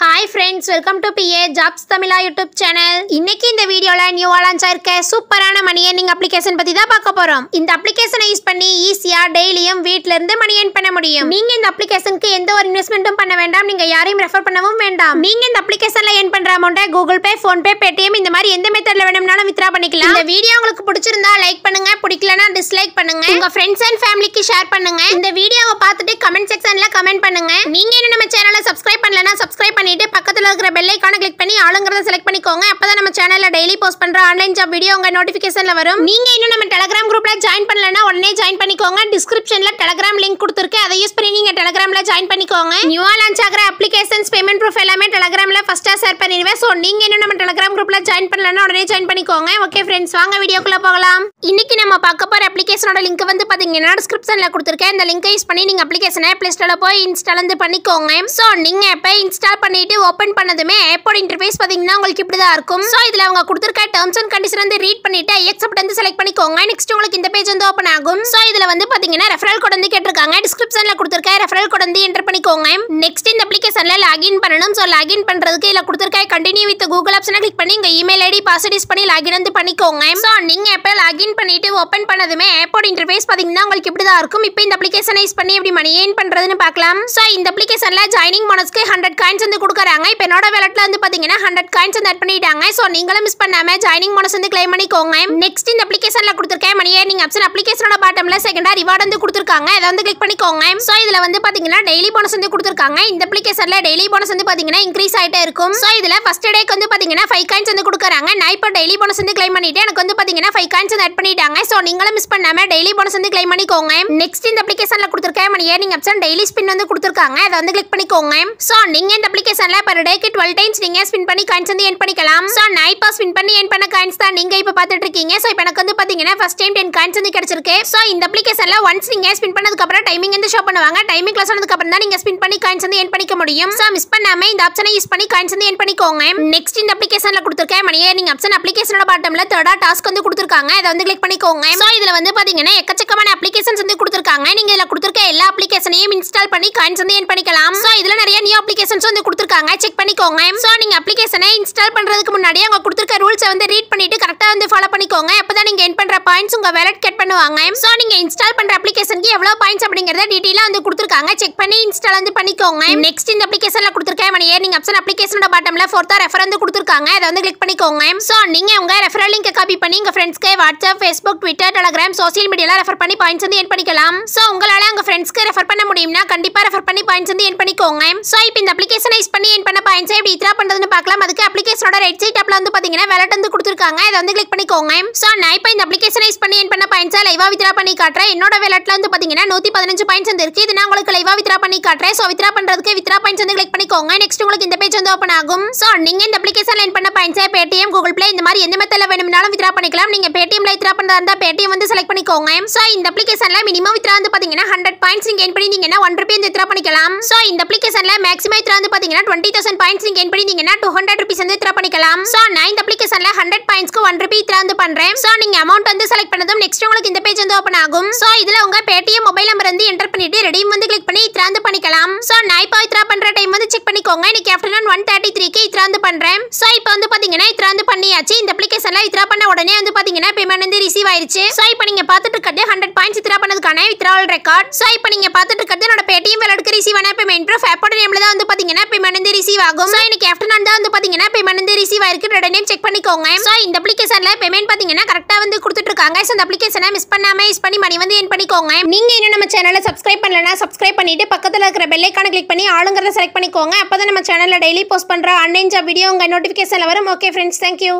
hi friends welcome to BA jobs தமிழா YouTube channel இன்னைக்கு இந்த வீடியோவில் நியூ லான்ச் ஆயிருக்க சூப்பரான மணி ஏர்னிங் அப்ளிகேஷன் பற்றி தான் பார்க்க போகிறோம் இந்த அப்ளிகேஷனை யூஸ் பண்ணி ஈஸியாக டெய்லியும் வீட்டிலேருந்து மணி ஏர்ன் பண்ண முடியும் நீங்கள் இந்த அப்ளிகேஷனுக்கு எந்த ஒரு இன்வெஸ்ட்மெண்ட்டும் பண்ண வேண்டாம் நீங்கள் யாரையும் ரெஃபர் பண்ணவும் வேண்டாம் நீங்கள் இந்த அப்ளிகேஷனில் ஏன் பண்ணுற அமௌண்ட்டை கூகுள் பே ஃபோன்பே பேடிஎம் இந்த மாதிரி எந்த மெத்தட்ல வேணும்னாலும் வித்ரா பண்ணிக்கலாம் இந்த வீடியோ உங்களுக்கு பிடிச்சிருந்தா லைக் பண்ணுங்க பிடிக்கலனா டிஸ்லைக் பண்ணுங்க உங்க ஃப்ரெண்ட்ஸ் அண்ட் ஃபேமிலிக்கு ஷேர் பண்ணுங்க இந்த வீடியோவை பார்த்துட்டு கமெண்ட் செக்ஷனில் கமெண்ட் பண்ணுங்க நீங்கள் என்ன நம்ம சேனலை சப்ஸ்கிரைப் பண்ணலனா சப்ஸ்கிரைப் பண்ணி பண்ணிட்டு பக்கத்தில் இருக்கிற பெல்லைக்கான கிளிக் பண்ணி ஆளுங்கிறத செலக்ட் பண்ணிக்கோங்க அப்பதான் நம்ம சேனல்ல டெய்லி போஸ்ட் பண்ற ஆன்லைன் ஜாப் வீடியோ உங்க நோட்டிபிகேஷன்ல வரும் நீங்க இன்னும் நம்ம டெலகிராம் குரூப்ல ஜாயின் பண்ணலன்னா உடனே ஜாயின் பண்ணிக்கோங்க டிஸ்கிரிப்ஷன்ல டெலகிராம் லிங்க் கொடுத்துருக்கு அதை யூஸ் பண்ணி நீங்க டெலகிராம்ல ஜாயின் பண்ணிக்கோங்க நியூவா லான்ச் ஆகிற அப்ளிகேஷன்ஸ் பேமெண்ட் ப்ரூஃப் எல்லாமே டெலகிராம்ல ஃபர்ஸ்டா ஷேர் பண்ணிடுவேன் ஸோ நீங்க இன்னும் நம்ம டெலகிராம் குரூப்ல ஜாயின் பண்ணலனா உடனே ஜாயின் பண்ணிக்கோங்க ஓகே ஃப்ரெண்ட்ஸ் வாங்க வீடியோக்குள்ள போகலாம் இன்னைக்கு நம்ம பார்க்க போற அப்ளிகேஷனோட லிங்க் வந்து பாத்தீங்கன்னா டிஸ்கிரிப்ஷன்ல கொடுத்துருக்கேன் இந்த லிங்க் யூஸ் பண்ணி நீங்க அப்ளிகேஷனை பிளே ஸ்டோர்ல போய் இன்ஸ்டால் வந்து பண்ணிக்கோங்க ஸோ நீங்க இப்போ இன்ஸ்டால் பண்ணி பண்ணிட்டு ஓப்பன் பண்ணதுமே ஏர்போர்ட் இன்டர்ஃபேஸ் பாத்தீங்கன்னா உங்களுக்கு இப்படி தான் இருக்கும் ஸோ இதில் அவங்க கொடுத்துருக்க டேர்ம்ஸ் அண்ட் கண்டிஷன் வந்து ரீட் பண்ணிட்டு எக்ஸப்ட் வந்து செலக்ட் பண்ணிக்கோங்க நெக்ஸ்ட் உங்களுக்கு இந்த பேஜ் வந்து ஓப்பன் ஆகும் ஸோ இதுல வந்து பார்த்தீங்கன்னா ரெஃபரல் கோட் வந்து கேட்டிருக்காங்க டிஸ்கிரிப்ஷனில் கொடுத்துருக்க ரெஃபரல் கோட் வந்து என்டர் பண்ணிக்கோங்க நெக்ஸ்ட் இந்த அப்ளிகேஷனில் லாகின் பண்ணணும் ஸோ லாகின் பண்றதுக்கு இதில் கொடுத்துருக்க கண்டினியூ வித் கூகுள் ஆப்ஷனை கிளிக் பண்ணி உங்கள் இமெயில் ஐடி பாஸ்வேர்ட் பண்ணி லாகின் வந்து பண்ணிக்கோங்க ஸோ நீங்க எப்போ லாகின் பண்ணிட்டு ஓப்பன் பண்ணதுமே ஏர்போர்ட் இன்டர்ஃபேஸ் பாத்தீங்கன்னா உங்களுக்கு இப்படி தான் இருக்கும் இப்போ இந்த அப்ளிகேஷனை யூஸ் பண்ணி எப்படி மணி ஏன் பண்றதுன்னு பார்க்கலாம் சோ இந்த அப்ளிகேஷனில் ஜாயினிங் போனஸ்க்கு ஹண்ட்ரட் காயின்ஸ் வந்து கொடுக்குறாங்க இப்போ என்னோட வேலட்டில் வந்து பார்த்தீங்கன்னா ஹண்ட்ரட் காயின்ஸ் வந்து ஆட் பண்ணிட்டாங்க ஸோ நீங்களும் மிஸ் பண்ணாமல் ஜாயினிங் போனஸ் வந்து கிளைம் பண்ணிக்கோங்க நெக்ஸ்ட் இந்த அப்ளிகேஷனில் கொடுத்துருக்கேன் மணியே நீங்கள் ஆப்ஷன் அப்ளிகேஷனோட பாட்டமில் செகண்டா ரிவார்டு வந்து கொடுத்துருக்காங்க அதை வந்து கிளிக் பண்ணிக்கோங்க ஸோ இதில் வந்து பார்த்தீங்கன்னா டெய்லி போனஸ் வந்து கொடுத்துருக்காங்க இந்த அப்ளிகேஷனில் டெய்லி போனஸ் வந்து பார்த்தீங்கன்னா இன்க்ரீஸ் ஆகிட்டே இருக்கும் ஸோ இதில் ஃபஸ்ட் டேக்கு வந்து பார்த்தீங்கன்னா ஃபைவ் காயின்ஸ் வந்து கொடுக்குறாங்க நான் இப்போ டெய்லி போனஸ் வந்து கிளைம் பண்ணிட்டு எனக்கு வந்து பார்த்தீங்கன்னா ஃபைவ் காயின்ஸ் வந்து ஆட் பண்ணிட்டாங்க ஸோ நீங்களும் மிஸ் பண்ணாமல் டெய்லி போனஸ் வந்து கிளைம் பண்ணிக்கோங்க நெக்ஸ்ட் இந்த அப்ளிகேஷனில் கொடுத்துருக்கேன் மணியே ஏர்னிங் ஆப்ஷன் டெய்லி ஸ்பின் வந்து கொடுத்துருக்காங்க அதை வந்து கிளிக் பண்ணிக்கோங்க ஸோ நீங்கள் இந்த அப்ளிகேஷன் டிஸ்கிரிப்ஷனில் பர் டேக்கு டுவெல் டைம்ஸ் நீங்க ஸ்பின் பண்ணி காயின்ஸ் வந்து என் பண்ணிக்கலாம் ஸோ நான் இப்போ ஸ்பின் பண்ணி என் பண்ண காயின்ஸ் தான் நீங்க இப்போ பார்த்துட்டு இருக்கீங்க ஸோ இப்போ எனக்கு வந்து பார்த்தீங்கன்னா ஃபஸ்ட் டைம் டென் காயின்ஸ் வந்து கிடைச்சிருக்கு ஸோ இந்த அப்ளிகேஷன்ல ஒன்ஸ் நீங்கள் ஸ்பின் அப்புறம் டைமிங் வந்து ஷோ பண்ணுவாங்க டைமிங் கிளாஸ் அப்புறம் தான் நீங்க ஸ்பின் பண்ணி காயின்ஸ் வந்து என் பண்ணிக்க முடியும் ஸோ மிஸ் பண்ணாம இந்த ஆப்ஷனை யூஸ் பண்ணி காயின்ஸ் வந்து என் பண்ணிக்கோங்க நெக்ஸ்ட் இந்த அப்ளிகேஷன்ல கொடுத்துருக்கேன் மணியே நீங்க ஆப்ஷன் அப்ளிகேஷனோட பாட்டம்ல தேர்டா டாஸ்க் வந்து கொடுத்துருக்காங்க அதை வந்து கிளிக் பண்ணிக்கோங்க ஸோ இதில் வந்து பாத்தீங்கன்னா எக்கச்சக்கமான அப்ளிகேஷன்ஸ் வந்து கொடுத்துருக்காங்க நீங்க இதுல கொடுத்துருக்க எல்லா அப்ளிகேஷனையும் இன்ஸ்டால் பண்ணி காயின்ஸ் வந்து என் பண்ணிக்கலாம் ஸோ இதில் நிறைய நியூ அப்ளிகேஷன்ஸ் வந்து கொடுத்துருக்காங்க கொடுத்துருக்காங்க செக் பண்ணிக்கோங்க ஸோ நீங்கள் அப்ளிகேஷனை இன்ஸ்டால் பண்ணுறதுக்கு முன்னாடி அவங்க கொடுத்துருக்க ரூல்ஸை வந்து ரீட் பண்ணிட்டு கரெக்டாக வந்து ஃபாலோ பண்ணிக்கோங்க அப்போ தான் நீங்கள் என் பண்ணுற பாயிண்ட்ஸ் உங்கள் வேலட் கட் பண்ணுவாங்க ஸோ நீங்கள் இன்ஸ்டால் பண்ணுற அப்ளிகேஷனுக்கு எவ்வளோ பாயிண்ட்ஸ் அப்படிங்கிறத டீட்டெயிலாக வந்து கொடுத்துருக்காங்க செக் பண்ணி இன்ஸ்டால் வந்து பண்ணிக்கோங்க நெக்ஸ்ட் இந்த அப்ளிகேஷனில் கொடுத்துருக்கேன் மணி ஏர்னிங் ஆப்ஷன் அப்ளிகேஷனோட பாட்டமில் ஃபோர்த்தாக ரெஃபர் வந்து கொடுத்துருக்காங்க அதை வந்து கிளிக் பண்ணிக்கோங்க ஸோ நீங்கள் உங்கள் ரெஃபரல் லிங்க் காப்பி பண்ணி உங்கள் ஃப்ரெண்ட்ஸ்க்கு WhatsApp Facebook Twitter Telegram social மீடியாவில் ரெஃபர் பண்ணி பாயிண்ட்ஸ் வந்து ஏன் பண்ணிக்கலாம் ஸோ உங்களால் உங்கள் ஃப்ரெண்ட்ஸ்க்கு ரெஃபர் பண்ண முடியும்னா கண்டிப்பாக ரெஃபர் பண்ணி பாயிண்ட்ஸ் வந்து ஏன் பண்ணிக்கோங்க ஸோ இப்போ இந்த அப்ளிகேஷனை யூஸ் பண்ணி என் பண்ண பாயிண்ட்ஸ் எப்படி இத்ரா பண்ணுறதுன்னு பார்க்கலாம் அதுக்கு அப்ளிகேஷனோட ரைட் சைட் அப்பில் வந்து பார்த்தீங்கன்னா விளையாட்டு வந்து கொடுத்துருக்காங்க இதை வந்து கிளிக் பண்ணிக்கோங்க ஸோ நான் இப்போ இந்த அப்ளிகேஷன் யூஸ் பண்ணி என் பண்ண பாயிண்ட்ஸை லைவாக வித்ரா பண்ணி காட்டுறேன் என்னோட விளையாட்டில் வந்து பார்த்தீங்கன்னா நூற்றி பதினஞ்சு பாயிண்ட்ஸ் வந்து இருக்குது இது நான் உங்களுக்கு லைவாக வித்ரா பண்ணி காட்டுறேன் ஸோ வித்ரா பண்ணுறதுக்கு வித்ரா பாயிண்ட்ஸ் வந்து கிளிக் பண்ணிக்கோங்க நெக்ஸ்ட் உங்களுக்கு இந்த பேஜ் வந்து ஓப்பன் ஆகும் ஸோ நீங்கள் இந்த அப்ளிகேஷன் என் பண்ண பாயிண்ட்ஸை பேடிஎம் கூகுள் பிளே இந்த மாதிரி எந்த மெத்தடில் வேணும்னாலும் வித்ரா பண்ணிக்கலாம் நீங்கள் பேடிஎம்ல வித்ரா பண்ணுறதா இருந்தால் பேடிஎம் வந்து செலக்ட் பண்ணிக்கோங்க ஸோ இந்த அப்ளிகேஷனில் மினிமம் வித்ரா வந்து பார்த்தீங்கன்னா ஹண்ட்ரட் பாயிண்ட்ஸ் நீங்கள் ஏன் பண்ணி நீங்கள் ஒன் ருபி வந்து வித்ரா பண்ணிக்கலாம் ஸோ இந்த அப்ளிகேஷனில் மேக்ஸிமம் வித்ரா வந்து பார்த்தீங்கன்னா டுவெண்ட்டி தௌசண்ட் பாயிண்ட்ஸ் நீங்கள் என் பண்ணிட்டீங்கன்னா டூ ஹண்ட்ரட் ருபீஸ் வந்து த்ரா பண்ணிக்கலாம் ஸோ நான் இந்த அப்ளிகேஷனில் ஹண்ட்ரட் பாயிண்ட்ஸ்க்கு ஒன் ருபி த்ரா வந்து பண்ணுறேன் ஸோ நீங்கள் அமௌண்ட் வந்து செலக்ட் பண்ணதும் நெக்ஸ்ட் உங்களுக்கு இந்த பேஜ் வந்து ஓப்பன் ஆகும் ஸோ இதுல உங்க பேடிஎம் மொபைல் நம்பர் வந்து என்டர் பண்ணிட்டு ரெடியும் வந்து கிளிக் பண்ணி த்ரா வந்து பண்ணிக்கலாம் ஸோ நான் இப்போ த்ரா பண்ணுற டைம் வந்து செக் பண்ணிக்கோங்க இன்னைக்கு ஆஃப்டர்நூன் ஒன் தேர்ட்டி த்ரீக்கு த்ரா வந்து பண்ணுறேன் ஸோ இப்போ வந்து பாத்தீங்கன்னா த்ரா வந்து பண்ணியாச்சு இந்த அப்ளிகேஷனில் த்ரா பண்ண உடனே வந்து பார்த்தீங்கன்னா பேமெண்ட் வந்து ரிசீவ் ஆயிருச்சு ஸோ இப்போ நீங்க பாத்துட்டு இருக்கிறது ஹண்ட்ரட் பாயிண்ட்ஸ் த்ரா பண்ணதுக்கான வித்ராவல் ரெக்கார்ட் ஸோ இப்போ நீங்க பார்த்துட்டு இருக்கிறது என்னோட பேடிஎம் விளையாட்டு ரிசீவ் ஆன பேமெண்ட் ப்ரூஃப் அப்போட நேம்ல தான் வந்து பார்த்தீங்கன்னா பேமெண்ட் பேமெண்ட் ரிசீவ் ஆகும் சோ எனக்கு ஆஃப்டர்நூன் தான் வந்து பார்த்தீங்கன்னா பேமெண்ட் ரிசீவ் ஆயிருக்கு உடனே செக் பண்ணிக்கோங்க சோ இந்த அப்ளிகேஷன்ல பேமெண்ட் பார்த்தீங்கன்னா கரெக்டாக வந்து கொடுத்துட்ருக்காங்க ஸோ இந்த அப்ளிகேஷனை மிஸ் பண்ணாமல் யூஸ் பண்ணி மணி வந்து என் பண்ணிக்கோங்க நீங்கள் இன்னும் நம்ம சேனலை சப்ஸ்கிரைப் பண்ணலனா சப்ஸ்கிரைப் பண்ணிட்டு பக்கத்தில் இருக்கிற பெல்லைக்கான கிளிக் பண்ணி ஆளுங்கிறத செலக்ட் பண்ணிக்கோங்க அப்போ தான் நம்ம சேனல்ல டெய்லி போஸ்ட் பண்ற ஆன்லைன் ஜாப் வீடியோ உங்க நோட்டிஃபிகேஷனில் வரும் ஓகே ஃப்ரெண்ட்ஸ் यू